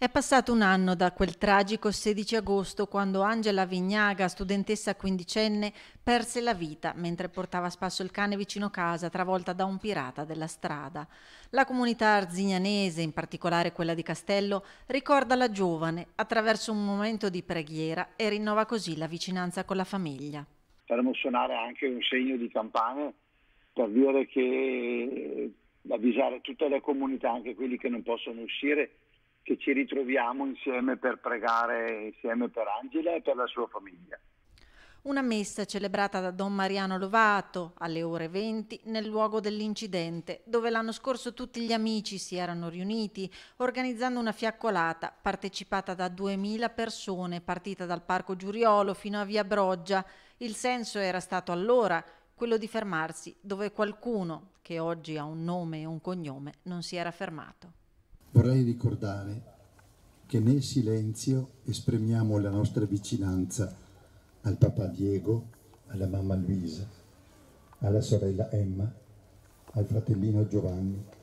È passato un anno da quel tragico 16 agosto quando Angela Vignaga, studentessa quindicenne, perse la vita mentre portava a spasso il cane vicino casa travolta da un pirata della strada. La comunità arzignanese, in particolare quella di Castello, ricorda la giovane attraverso un momento di preghiera e rinnova così la vicinanza con la famiglia. Faremo suonare anche un segno di campana per dire che eh, avvisare tutte le comunità, anche quelli che non possono uscire, che ci ritroviamo insieme per pregare insieme per Angela e per la sua famiglia. Una messa celebrata da Don Mariano Lovato alle ore 20 nel luogo dell'incidente, dove l'anno scorso tutti gli amici si erano riuniti organizzando una fiaccolata partecipata da 2000 persone, partita dal Parco Giuriolo fino a Via Broggia. Il senso era stato allora quello di fermarsi dove qualcuno, che oggi ha un nome e un cognome, non si era fermato vorrei ricordare che nel silenzio esprimiamo la nostra vicinanza al papà Diego, alla mamma Luisa, alla sorella Emma, al fratellino Giovanni